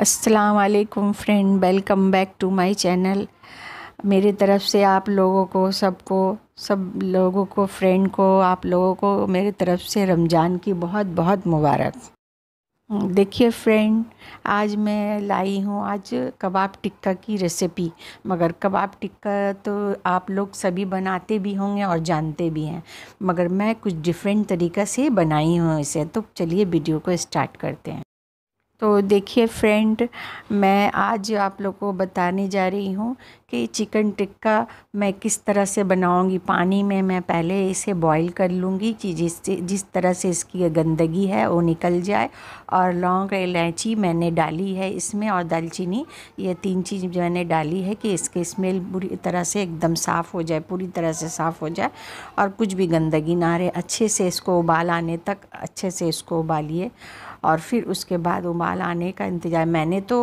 अस्सलाम वालेकुम friend welcome back to my channel मेरी तरफ से आप लोगों को सबको सब लोगों को फ्रेंड को आप लोगों को मेरी तरफ से रमज़ान की बहुत बहुत मुबारक देखिए फ्रेंड आज मैं लाई हूँ आज कबाब टिक्का की रेसिपी मगर कबाब टिक्का तो आप लोग सभी बनाते भी होंगे और जानते भी हैं मगर मैं कुछ डिफरेंट तरीक़ा से बनाई हूँ इसे तो चलिए वीडियो को स्टार्ट करते हैं तो देखिए फ्रेंड मैं आज आप लोग को बताने जा रही हूँ कि चिकन टिक्का मैं किस तरह से बनाऊँगी पानी में मैं पहले इसे बॉईल कर लूँगी कि जिससे जिस तरह से इसकी गंदगी है वो निकल जाए और लौंग इलायची मैंने डाली है इसमें और दालचीनी ये तीन चीज़ मैंने डाली है कि इसके स्मेल बुरी तरह से एकदम साफ़ हो जाए पूरी तरह से साफ़ हो जाए और कुछ भी गंदगी ना रहे अच्छे से इसको उबाल आने तक अच्छे से इसको उबालिए और फिर उसके बाद उबाल आने का इंतज़ार मैंने तो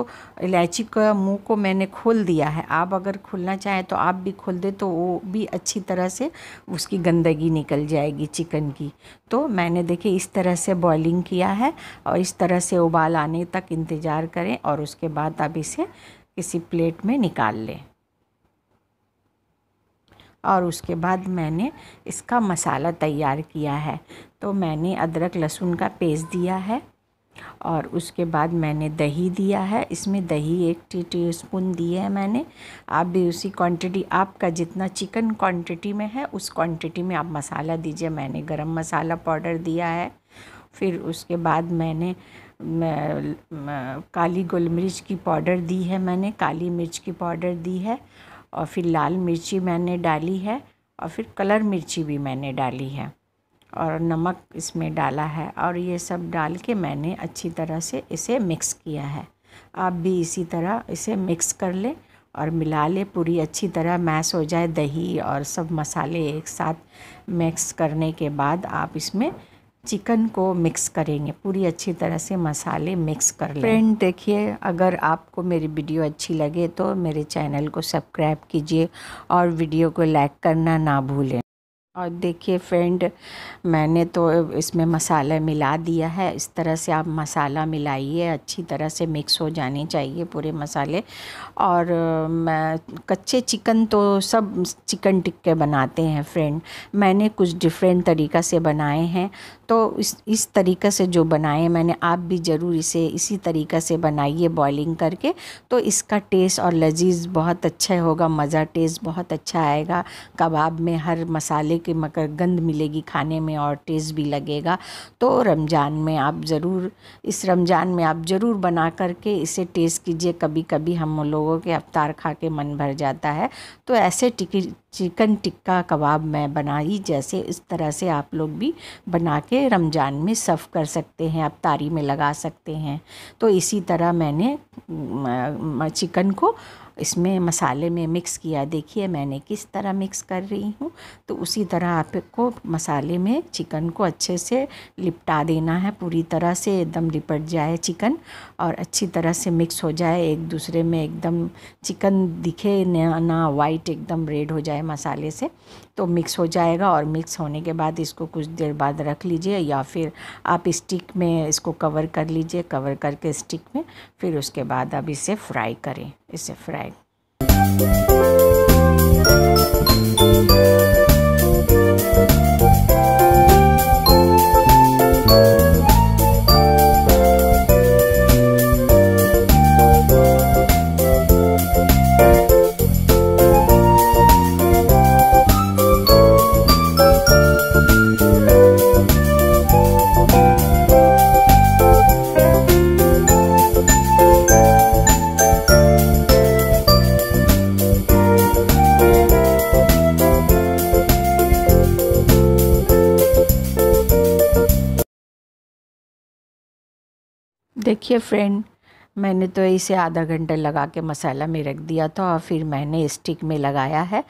इलायची का मुंह को मैंने खोल दिया है आप अगर खोलना चाहें तो आप भी खोल दें तो वो भी अच्छी तरह से उसकी गंदगी निकल जाएगी चिकन की तो मैंने देखिए इस तरह से बॉइलिंग किया है और इस तरह से उबाल आने तक इंतज़ार करें और उसके बाद आप इसे किसी प्लेट में निकाल लें और उसके बाद मैंने इसका मसाला तैयार किया है तो मैंने अदरक लहसुन का पेस्ट दिया है और उसके बाद मैंने दही दिया है इसमें दही एक टी टी स्पून दी है मैंने आप भी उसी क्वांटिटी आपका जितना चिकन क्वांटिटी में है उस क्वांटिटी में आप मसाला दीजिए मैंने गरम मसाला पाउडर दिया है फिर उसके बाद मैंने मैं, मैं, काली गोल मिर्च की पाउडर दी है मैंने काली मिर्च की पाउडर दी है और फिर लाल मिर्ची मैंने डाली है और फिर कलर मिर्ची भी मैंने डाली है और नमक इसमें डाला है और ये सब डाल के मैंने अच्छी तरह से इसे मिक्स किया है आप भी इसी तरह इसे मिक्स कर लें और मिला ले पूरी अच्छी तरह मैश हो जाए दही और सब मसाले एक साथ मिक्स करने के बाद आप इसमें चिकन को मिक्स करेंगे पूरी अच्छी तरह से मसाले मिक्स कर लें फ्रेंड देखिए अगर आपको मेरी वीडियो अच्छी लगे तो मेरे चैनल को सब्सक्राइब कीजिए और वीडियो को लाइक करना ना भूलें और देखिए फ्रेंड मैंने तो इसमें मसाला मिला दिया है इस तरह से आप मसाला मिलाइए अच्छी तरह से मिक्स हो जाने चाहिए पूरे मसाले और मैं कच्चे चिकन तो सब चिकन टिक्के बनाते हैं फ्रेंड मैंने कुछ डिफरेंट तरीक़ा से बनाए हैं तो इस इस तरीके से जो बनाए मैंने आप भी ज़रूर इसे इसी तरीके से बनाइए बॉइलिंग करके तो इसका टेस्ट और लजीज बहुत अच्छा होगा मज़ा टेस्ट बहुत अच्छा आएगा कबाब में हर मसाले की मकर गंद मिलेगी खाने में और टेस्ट भी लगेगा तो रमज़ान में आप ज़रूर इस रमज़ान में आप ज़रूर बना करके इसे टेस्ट कीजिए कभी कभी हम लोगों के अवतार खा के मन भर जाता है तो ऐसे चिकन टिक्का कबाब मैं बनाई जैसे इस तरह से आप लोग भी बना के रमज़ान में सर्व कर सकते हैं आप तारी में लगा सकते हैं तो इसी तरह मैंने चिकन को इसमें मसाले में मिक्स किया देखिए मैंने किस तरह मिक्स कर रही हूँ तो उसी तरह आपको मसाले में चिकन को अच्छे से लिपटा देना है पूरी तरह से एकदम लिपट जाए चिकन और अच्छी तरह से मिक्स हो जाए एक दूसरे में एकदम चिकन दिखे ना, ना वाइट एकदम रेड हो जाए मसाले से तो मिक्स हो जाएगा और मिक्स होने के बाद इसको कुछ देर बाद रख लीजिए या फिर आप स्टिक में इसको कवर कर लीजिए कवर करके स्टिक में फिर उसके बाद आप इसे फ्राई करें इसे फ्राई देखिए फ्रेंड मैंने तो इसे आधा घंटा लगा के मसाला में रख दिया था और फिर मैंने स्टिक में लगाया है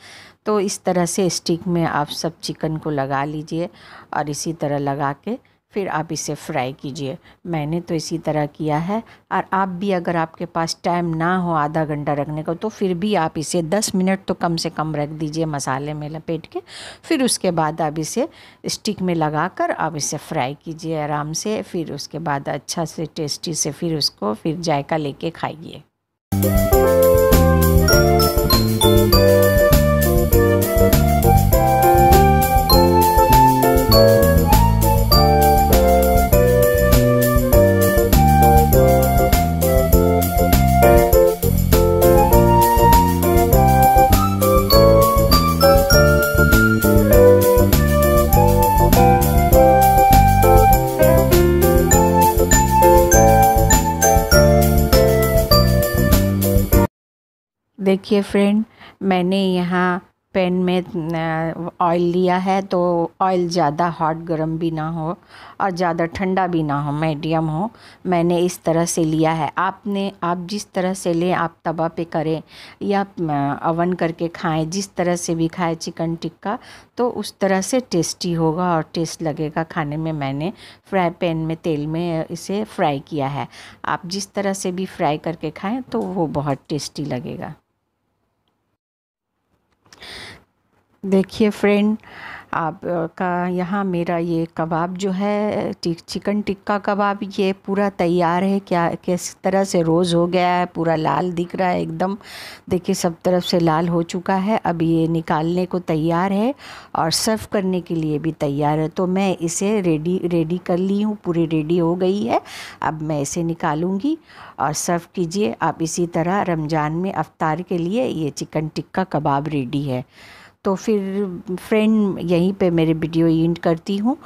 तो इस तरह से स्टिक में आप सब चिकन को लगा लीजिए और इसी तरह लगा के फिर आप इसे फ्राई कीजिए मैंने तो इसी तरह किया है और आप भी अगर आपके पास टाइम ना हो आधा घंटा रखने का तो फिर भी आप इसे 10 मिनट तो कम से कम रख दीजिए मसाले में लपेट के फिर उसके बाद आप इसे स्टिक में लगा कर आप इसे फ्राई कीजिए आराम से फिर उसके बाद अच्छा से टेस्टी से फिर उसको फिर जायका ले खाइए देखिए फ्रेंड मैंने यहाँ पैन में ऑयल लिया है तो ऑयल ज़्यादा हॉट गर्म भी ना हो और ज़्यादा ठंडा भी ना हो मीडियम हो मैंने इस तरह से लिया है आपने आप जिस तरह से लें आप तवा पे करें या अवन करके खाएं जिस तरह से भी खाएं चिकन टिक्का तो उस तरह से टेस्टी होगा और टेस्ट लगेगा खाने में मैंने फ्राई पैन में तेल में इसे फ्राई किया है आप जिस तरह से भी फ्राई करके खाएँ तो वो बहुत टेस्टी लगेगा देखिए फ्रेंड आप का यहाँ मेरा ये कबाब जो है टिक चिकन टिक्का कबाब ये पूरा तैयार है क्या किस तरह से रोज़ हो गया है पूरा लाल दिख रहा है एकदम देखिए सब तरफ से लाल हो चुका है अब ये निकालने को तैयार है और सर्व करने के लिए भी तैयार है तो मैं इसे रेडी रेडी कर ली हूँ पूरी रेडी हो गई है अब मैं इसे निकालूँगी और सर्व कीजिए आप इसी तरह रमज़ान में अवतार के लिए ये चिकन टिक्का कबाब रेडी है तो फिर फ्रेंड यहीं पे मेरे वीडियो इंड करती हूँ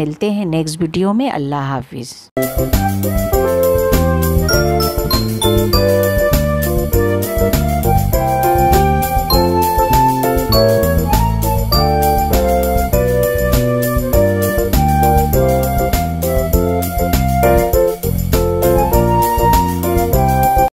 मिलते हैं नेक्स्ट वीडियो में अल्लाह हाफिज़